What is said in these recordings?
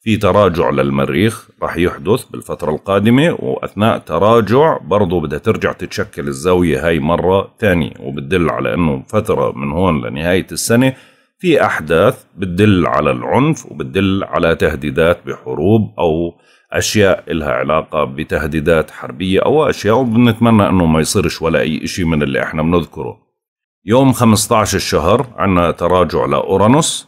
في تراجع للمريخ راح يحدث بالفترة القادمة وأثناء تراجع برضه بدها ترجع تتشكل الزاوية هاي مرة ثانية وبتدل على أنه فترة من هون لنهاية السنة في أحداث بتدل على العنف وبتدل على تهديدات بحروب أو أشياء إلها علاقة بتهديدات حربية أو أشياء وبنتمنى أنه ما يصيرش ولا أي إشي من اللي إحنا بنذكره يوم 15 الشهر عنا تراجع لأورانوس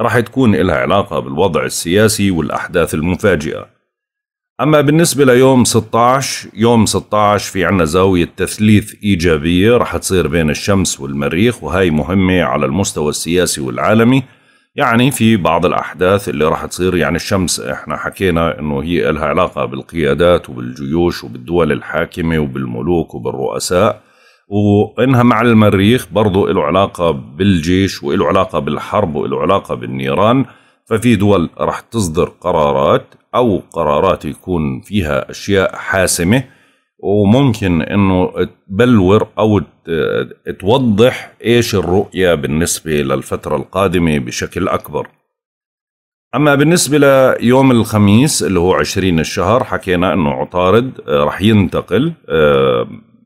راح تكون إلها علاقة بالوضع السياسي والأحداث المفاجئة أما بالنسبة ليوم 16 يوم 16 في عنا زاوية تثليث إيجابية رح تصير بين الشمس والمريخ وهي مهمة على المستوى السياسي والعالمي يعني في بعض الأحداث اللي رح تصير يعني الشمس إحنا حكينا إنه هي إلها علاقة بالقيادات وبالجيوش وبالدول الحاكمة وبالملوك وبالرؤساء وانها مع المريخ برضو له علاقة بالجيش وله علاقة بالحرب وله علاقة بالنيران ففي دول رح تصدر قرارات أو قرارات يكون فيها أشياء حاسمة وممكن انه تبلور او توضح ايش الرؤيه بالنسبه للفتره القادمه بشكل اكبر. اما بالنسبه ليوم الخميس اللي هو 20 الشهر حكينا انه عطارد آه، رح ينتقل آه،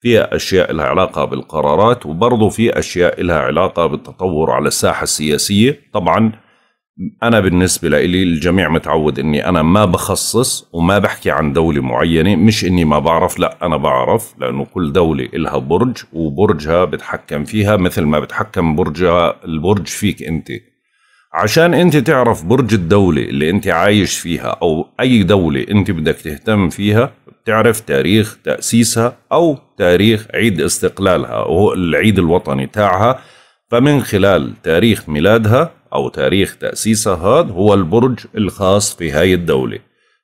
في أشياء لها علاقة بالقرارات وبرضه في أشياء لها علاقة بالتطور على الساحة السياسية طبعا أنا بالنسبة لي الجميع متعود أني أنا ما بخصص وما بحكي عن دولة معينة مش أني ما بعرف لا أنا بعرف لأنه كل دولة إلها برج وبرجها بتحكم فيها مثل ما بتحكم برجها البرج فيك أنت عشان انت تعرف برج الدولة اللي انت عايش فيها او اي دولة انت بدك تهتم فيها تعرف تاريخ تأسيسها أو تاريخ عيد استقلالها وهو العيد الوطني تاعها فمن خلال تاريخ ميلادها أو تاريخ تأسيسها هذا هو البرج الخاص في هاي الدولة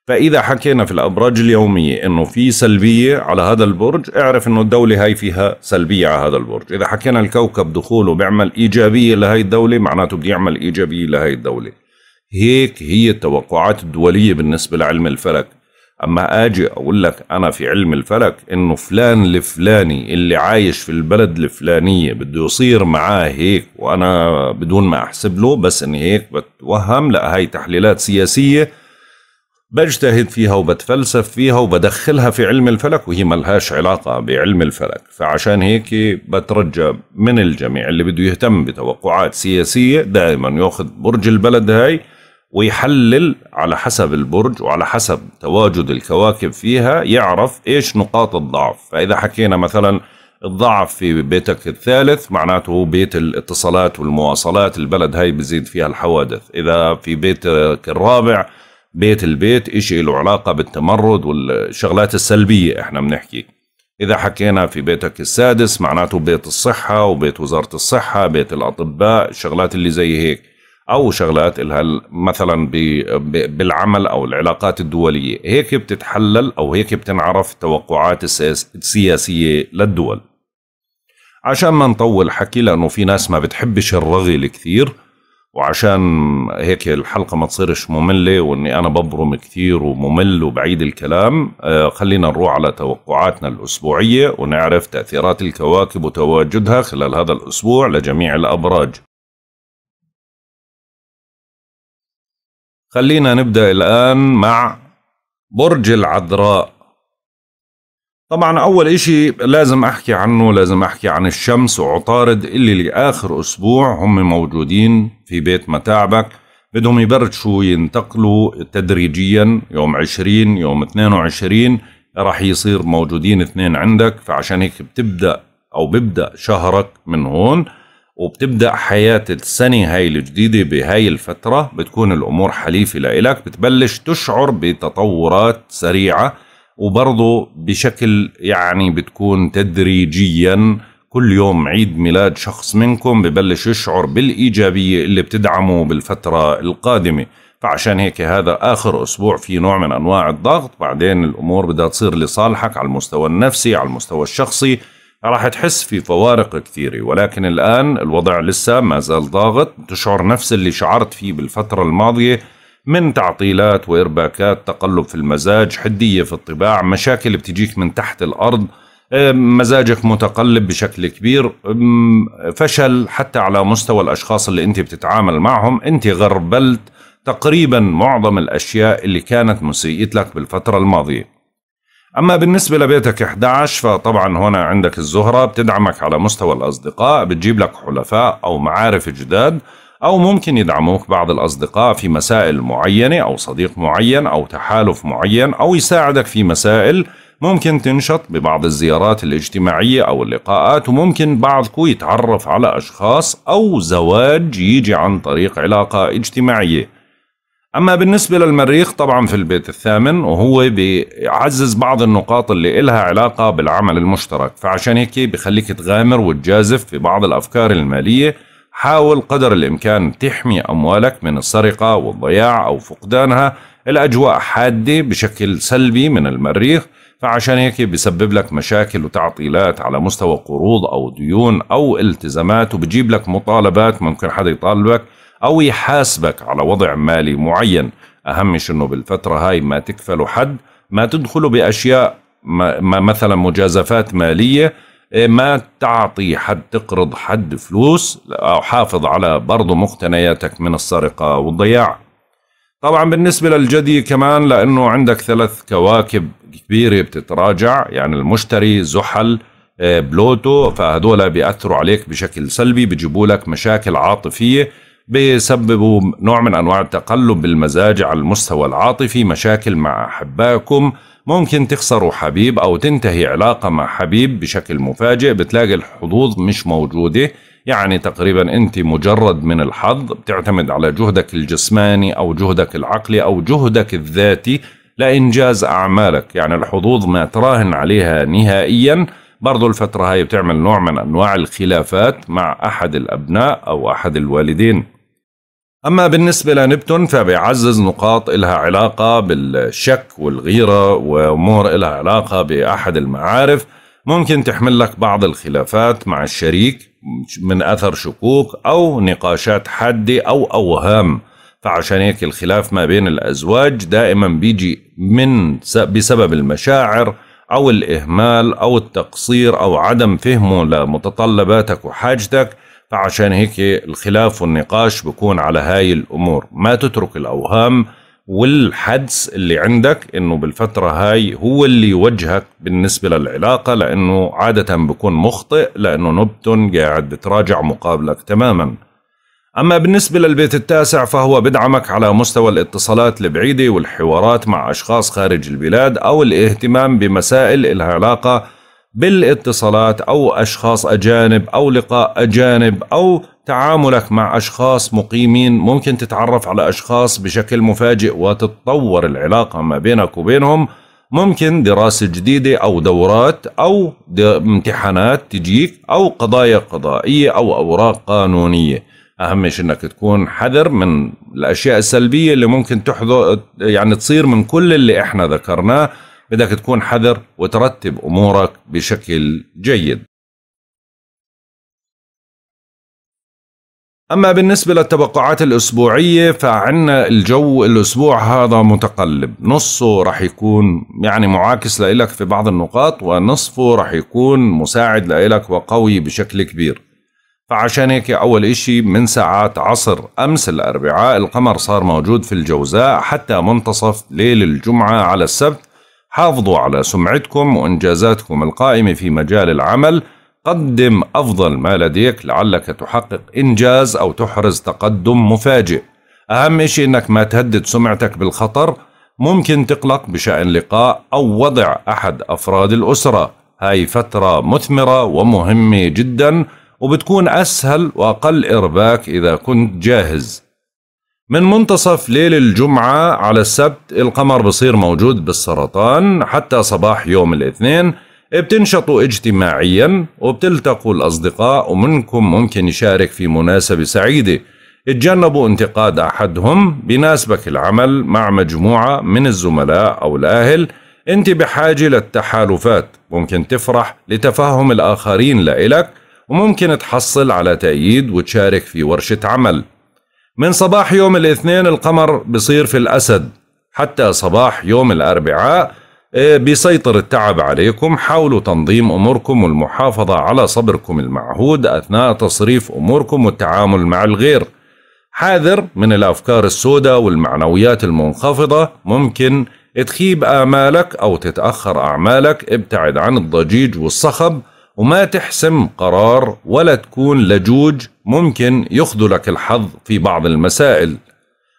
فإذا حكينا في الأبراج اليومية إنه في سلبية على هذا البرج اعرف إنه الدولة هاي فيها سلبية على هذا البرج إذا حكينا الكوكب دخوله بيعمل إيجابية لهاي الدولة معناته بده يعمل إيجابية لهاي الدولة هيك هي التوقعات الدولية بالنسبة لعلم الفلك اما اجي اقول لك انا في علم الفلك انه فلان الفلاني اللي عايش في البلد الفلانيه بده يصير معاه هيك وانا بدون ما احسب له بس اني هيك بتوهم لا هاي تحليلات سياسيه بجتهد فيها وبتفلسف فيها وبدخلها في علم الفلك وهي ملهاش علاقه بعلم الفلك فعشان هيك بترجى من الجميع اللي بده يهتم بتوقعات سياسيه دائما ياخذ برج البلد هاي ويحلل على حسب البرج وعلى حسب تواجد الكواكب فيها يعرف ايش نقاط الضعف فاذا حكينا مثلا الضعف في بيتك الثالث معناته بيت الاتصالات والمواصلات البلد هاي بزيد فيها الحوادث إذا في بيتك الرابع بيت البيت إشي له علاقة بالتمرد والشغلات السلبية إحنا بنحكي إذا حكينا في بيتك السادس معناته بيت الصحة وبيت وزارة الصحة بيت الأطباء الشغلات اللي زي هيك او شغلات الها مثلا بالعمل او العلاقات الدوليه هيك بتتحلل او هيك بتنعرف توقعات السياسيه للدول عشان ما نطول حكي لانه في ناس ما بتحبش الرغي الكثير وعشان هيك الحلقة ما تصيرش مملة واني انا ببرم كثير وممل وبعيد الكلام آه، خلينا نروح على توقعاتنا الاسبوعية ونعرف تأثيرات الكواكب وتواجدها خلال هذا الاسبوع لجميع الابراج خلينا نبدأ الآن مع برج العذراء طبعا أول إشي لازم أحكي عنه لازم أحكي عن الشمس وعطارد اللي لآخر أسبوع هم موجودين في بيت متاعبك بدهم يبرشوا ينتقلوا تدريجيا يوم 20 يوم 22 راح يصير موجودين اثنين عندك فعشان هيك بتبدأ أو ببدأ شهرك من هون وبتبدا حياه السنه هاي الجديده بهاي الفتره بتكون الامور حليفه لإلك بتبلش تشعر بتطورات سريعه وبرضه بشكل يعني بتكون تدريجيا كل يوم عيد ميلاد شخص منكم ببلش يشعر بالإيجابية اللي بتدعمه بالفترة القادمة فعشان هيك هذا آخر أسبوع في نوع من أنواع الضغط بعدين الأمور بدها تصير لصالحك على المستوى النفسي على المستوى الشخصي راح تحس في فوارق كثيرة ولكن الآن الوضع لسه ما زال ضاغط تشعر نفس اللي شعرت فيه بالفترة الماضية من تعطيلات وإرباكات تقلب في المزاج حدية في الطباع مشاكل بتجيك من تحت الأرض مزاجك متقلب بشكل كبير فشل حتى على مستوى الأشخاص اللي أنت بتتعامل معهم أنت غربلت تقريبا معظم الأشياء اللي كانت مسيئتلك بالفترة الماضية أما بالنسبة لبيتك 11 فطبعا هنا عندك الزهرة بتدعمك على مستوى الأصدقاء بتجيب لك حلفاء أو معارف جداد أو ممكن يدعموك بعض الأصدقاء في مسائل معينة أو صديق معين أو تحالف معين أو يساعدك في مسائل ممكن تنشط ببعض الزيارات الاجتماعية أو اللقاءات وممكن بعضكم يتعرف على أشخاص أو زواج يجي عن طريق علاقة اجتماعية اما بالنسبه للمريخ طبعا في البيت الثامن وهو بيعزز بعض النقاط اللي إلها علاقه بالعمل المشترك فعشان هيك بخليك تغامر وتجازف في بعض الافكار الماليه حاول قدر الامكان تحمي اموالك من السرقه والضياع او فقدانها الاجواء حاده بشكل سلبي من المريخ فعشان هيك بيسبب لك مشاكل وتعطيلات على مستوى قروض او ديون او التزامات وبجيب لك مطالبات ممكن حدا يطالبك أو يحاسبك على وضع مالي معين أهمش أنه بالفترة هاي ما تكفلوا حد ما تدخلوا بأشياء ما مثلا مجازفات مالية إيه، ما تعطي حد تقرض حد فلوس أو حافظ على برضو مقتنياتك من السرقة والضياع طبعا بالنسبة للجدي كمان لأنه عندك ثلاث كواكب كبيرة بتتراجع يعني المشتري زحل إيه، بلوتو فهذولا بيأثروا عليك بشكل سلبي بيجيبوا لك مشاكل عاطفية بيسببوا نوع من أنواع التقلب بالمزاج على المستوى العاطفي مشاكل مع أحبائكم ممكن تخسروا حبيب أو تنتهي علاقة مع حبيب بشكل مفاجئ بتلاقي الحظوظ مش موجودة يعني تقريبا أنت مجرد من الحظ بتعتمد على جهدك الجسماني أو جهدك العقلي أو جهدك الذاتي لإنجاز أعمالك يعني الحظوظ ما تراهن عليها نهائياً برضو الفترة هاي بتعمل نوع من أنواع الخلافات مع أحد الأبناء أو أحد الوالدين أما بالنسبة لنبتون فبيعزز نقاط إلها علاقة بالشك والغيرة وأمور إلها علاقة بأحد المعارف ممكن تحمل لك بعض الخلافات مع الشريك من أثر شكوك أو نقاشات حادة أو أوهام فعشان هيك الخلاف ما بين الأزواج دائما بيجي من بسبب المشاعر أو الإهمال أو التقصير أو عدم فهمه لمتطلباتك وحاجتك فعشان هيك الخلاف والنقاش بكون على هاي الأمور ما تترك الأوهام والحدس اللي عندك انه بالفتره هاي هو اللي يوجهك بالنسبه للعلاقه لانه عاده بكون مخطئ لانه نبتون قاعد بتراجع مقابلك تماما اما بالنسبه للبيت التاسع فهو بدعمك على مستوى الاتصالات البعيده والحوارات مع اشخاص خارج البلاد او الاهتمام بمسائل الها علاقه بالاتصالات او اشخاص اجانب او لقاء اجانب او تعاملك مع اشخاص مقيمين ممكن تتعرف على اشخاص بشكل مفاجئ وتتطور العلاقه ما بينك وبينهم ممكن دراسه جديده او دورات او امتحانات تجيك او قضايا قضائيه او اوراق قانونيه اهم شيء انك تكون حذر من الاشياء السلبيه اللي ممكن تحدث يعني تصير من كل اللي احنا ذكرناه بدك تكون حذر وترتب أمورك بشكل جيد أما بالنسبة للتوقعات الأسبوعية فعنا الجو الأسبوع هذا متقلب نصه رح يكون يعني معاكس لإلك في بعض النقاط ونصفه رح يكون مساعد لإلك وقوي بشكل كبير فعشان هيك أول إشي من ساعات عصر أمس الأربعاء القمر صار موجود في الجوزاء حتى منتصف ليل الجمعة على السبت حافظوا على سمعتكم وإنجازاتكم القائمة في مجال العمل قدم أفضل ما لديك لعلك تحقق إنجاز أو تحرز تقدم مفاجئ أهم شيء أنك ما تهدد سمعتك بالخطر ممكن تقلق بشأن لقاء أو وضع أحد أفراد الأسرة هاي فترة مثمرة ومهمة جدا وبتكون أسهل وأقل إرباك إذا كنت جاهز من منتصف ليل الجمعة على السبت القمر بصير موجود بالسرطان حتى صباح يوم الاثنين بتنشطوا اجتماعيا وبتلتقوا الأصدقاء ومنكم ممكن يشارك في مناسبة سعيدة اتجنبوا انتقاد أحدهم بناسبك العمل مع مجموعة من الزملاء أو الأهل أنت بحاجة للتحالفات ممكن تفرح لتفهم الآخرين لإلك وممكن تحصل على تأييد وتشارك في ورشة عمل من صباح يوم الاثنين القمر بصير في الأسد حتى صباح يوم الأربعاء إيه، بيسيطر التعب عليكم حاولوا تنظيم أموركم والمحافظة على صبركم المعهود أثناء تصريف أموركم والتعامل مع الغير حاذر من الأفكار السوداء والمعنويات المنخفضة ممكن تخيب آمالك أو تتأخر أعمالك ابتعد عن الضجيج والصخب وما تحسم قرار ولا تكون لجوج ممكن يخذلك الحظ في بعض المسائل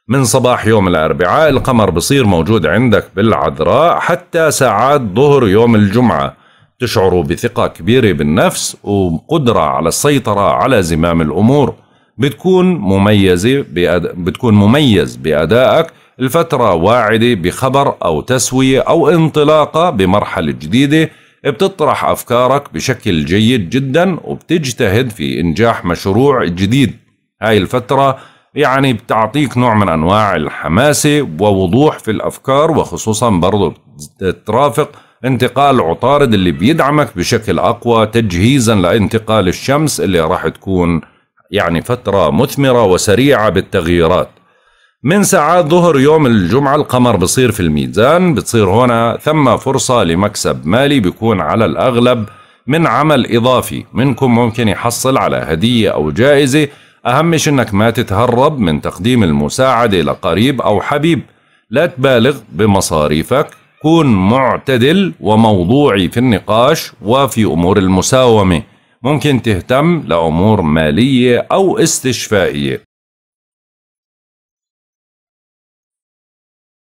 من صباح يوم الأربعاء القمر بصير موجود عندك بالعذراء حتى ساعات ظهر يوم الجمعة تشعر بثقة كبيرة بالنفس وقدرة على السيطرة على زمام الأمور بتكون مميزة بأد... بتكون مميز بأدائك الفترة واعدة بخبر أو تسوية أو انطلاقة بمرحلة جديدة بتطرح أفكارك بشكل جيد جدا وبتجتهد في إنجاح مشروع جديد هاي الفترة يعني بتعطيك نوع من أنواع الحماسة ووضوح في الأفكار وخصوصا برضو بترافق انتقال عطارد اللي بيدعمك بشكل أقوى تجهيزا لانتقال الشمس اللي راح تكون يعني فترة مثمرة وسريعة بالتغييرات من ساعات ظهر يوم الجمعة القمر بصير في الميزان بتصير هنا ثم فرصة لمكسب مالي بيكون على الأغلب من عمل إضافي منكم ممكن يحصل على هدية أو جائزة أهم أنك ما تتهرب من تقديم المساعدة لقريب أو حبيب لا تبالغ بمصاريفك كون معتدل وموضوعي في النقاش وفي أمور المساومة ممكن تهتم لأمور مالية أو استشفائية